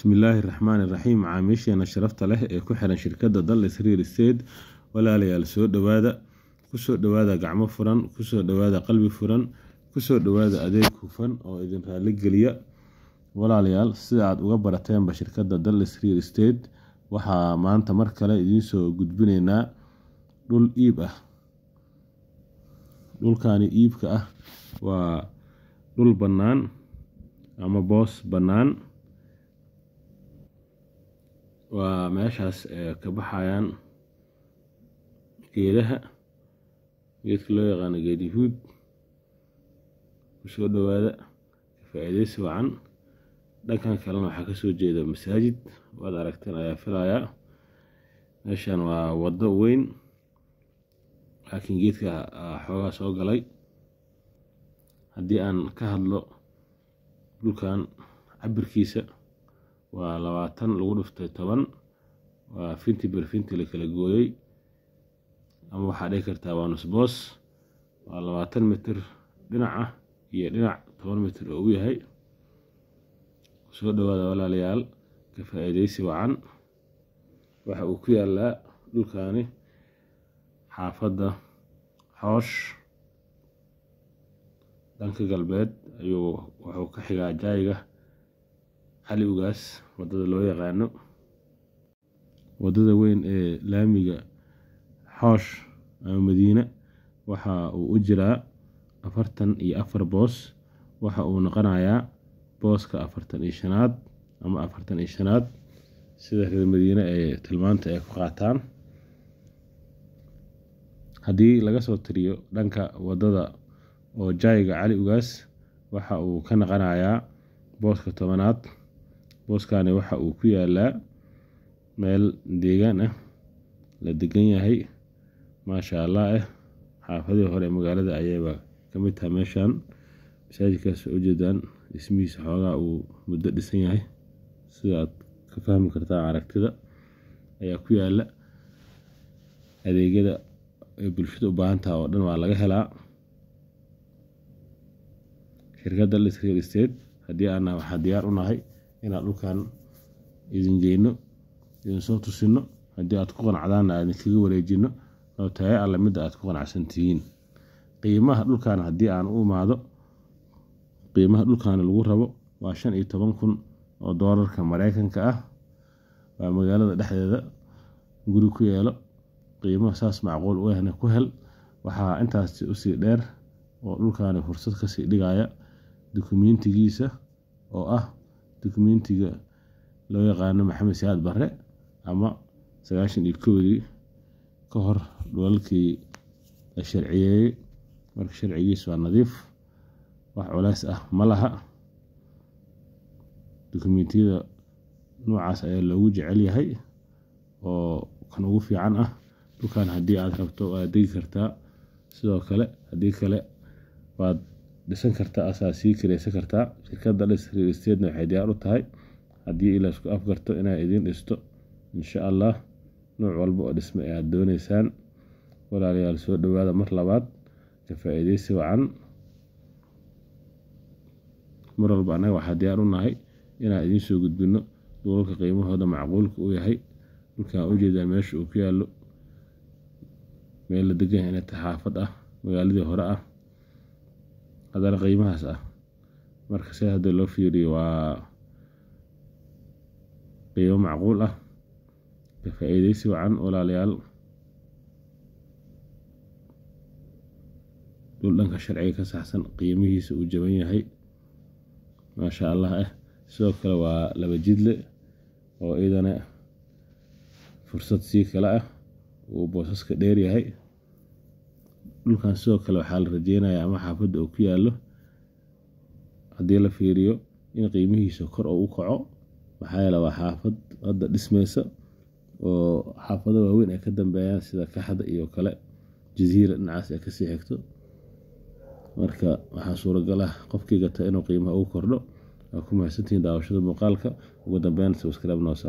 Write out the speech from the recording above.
bismillaahi raxmaan iraxiim macaamiisheena sharafta leh ee ku xiran shirkada dallas real state walaalayaal soo dhowaada kusoo dhawaada gacmo furan kusoo dhowaada qalbi furan kusoo dhawaada adeeg hufan oo idin raali geliya walaalayaal sida aad uga barateenba shirkada dallas real state waxaa maanta mar kale idiinsoo gudbineynaa dhul iib ah dhulkani iibka ah waa dhul bannaan ama boos bannaan waa meeshaas ka baxayaan geedaha geedka loo yaqaano geedihuud kusoo dhowaada faa'iidaysi wacan dhankan kalena waxaa kasoo jeeda masaajid waad aragteen ayaa filayaa meeshan waa waddo weyn laakiin geedka ah, xoogaa soo galay haddii aan ka hadlo dhulkan cabirkiisa waa labaatan lagu dhuftay toban waa finti berfinti la kala gooyey ama waxaa dhihi kartaa waa nusboos waa labaatan mitir dhinac ah iyo dhinac toban mitir oo u yahay soo dhawaada walaalayaal ka faa'iidaysi wacan waxa uu ku yaalaa dhulkaani xaafadda xoosh dhanka galbeed ayuu wuxuu ka xigaa jaayiga xalibgaas wadada loo yaqaano wadada weyn ee laamiga xoosh ama madiine waxa uu u jiraa afartan iyo afar boos waxa uu noqonayaa booska afartan iyo shanaad ama afartan iyo shanaad sida reer madiine ee tilmaanta ay ku qaataan haddii laga soo tiriyo dhanka wadada oo jaayiga cali ugaas waxa uu ka noqonayaa booska tobanaad booskaani waxa uu ku yaalaa meel deegaan ah la degan yahay maasha allah eh xaafadihii hore ee magaalada ayayba mid tahay meeshan masaajidkaas ujeedaan dhismihiisa xoogaa uu muddo dhisan yahay sidaaad ka fahmi kartaan aragtida ayaa ku yaala adeegyada ay bulshada u baahantaha oo dhan waa laga helaa shirkadda listed haddii aana waxaa diyaar u nahay inaad dhulkan idin geyno idinsoo tusino haddii aad ku qanacdaanna aan idinkaga wareejino noo tahay alla midda aad ku qanacsan tihiin qiimaha dhulkan haddii aan u imaado qiimaha dhulkaana lagu rabo waa shan iyo toban kun oo doolarka mareykanka ah waa magaalada dhexdeeda guri ku yeelo qiimaha saas macquul u ahna ku hel waxaa intaas usii dheer oo dhulkaani fursad kasii dhigaya dokumentigiisa oo ah dokumentiga loo yaqaano Maxamed Siyaad Barre ama sagaashan iyo kowdii ka hor dhulalkii la sharciyeeyey marka sharcigiisu waa nadiif wax culays ah ma laha dokumentiyada noocaas ayaa loogu jecel yahay oo kan ugu fiican ah dhulkan haddii aad rabto waad degi kartaa sidoo kale haddii kale waad dhisan karta asaa sii kiraysan kartaa shirkadda dhis real waxay diyaar u tahay haddii ilaisku afgarto inaa idiin dhisto insha allah nuuc walba oo dhisma ee aad doonaysaan walaalayaal soo dhawaada mar labaad ka faa wacan mar walba anaga waxaa diyaar u nahay inaan idiin soo gudbino duulalka qiimahooda macquulka u yahay dhulkaan u jeedaan meesha uu ku yaallo meel la degan inay taxaafad ah magaaladii hore ah haddana qiimahaas ah marka si hadda loo fiiriyo waa qiimo macquul ah ka faa-iideysi wacan walaalayaal dhul dhanka sharciga ka saxsan qiimihiisa uu jaban yahay maasha allah ah sidoo kale waa laba jidle oo iidana fursad sii kale ah uu boosaska dheeryahay dhulkan sidoo kale waxaa la rajeynayaa ama xaafadda oo ku yaallo haddii la fiiriyo in qiimihiisa kor u kaco maxaa yeele waa xaafad hadda dhismeysa oo xaafado waaweyn ay ka dambeeyaan sida kaxda iyo kale jasiira dhinacaas ay kasii xigto marka waxaa suuragalah qofkii gata inuu qiimaha ugu kordho waa ku mahadsantihiin daawashada muuqaalka ugu dambeynsa waskalaabnosa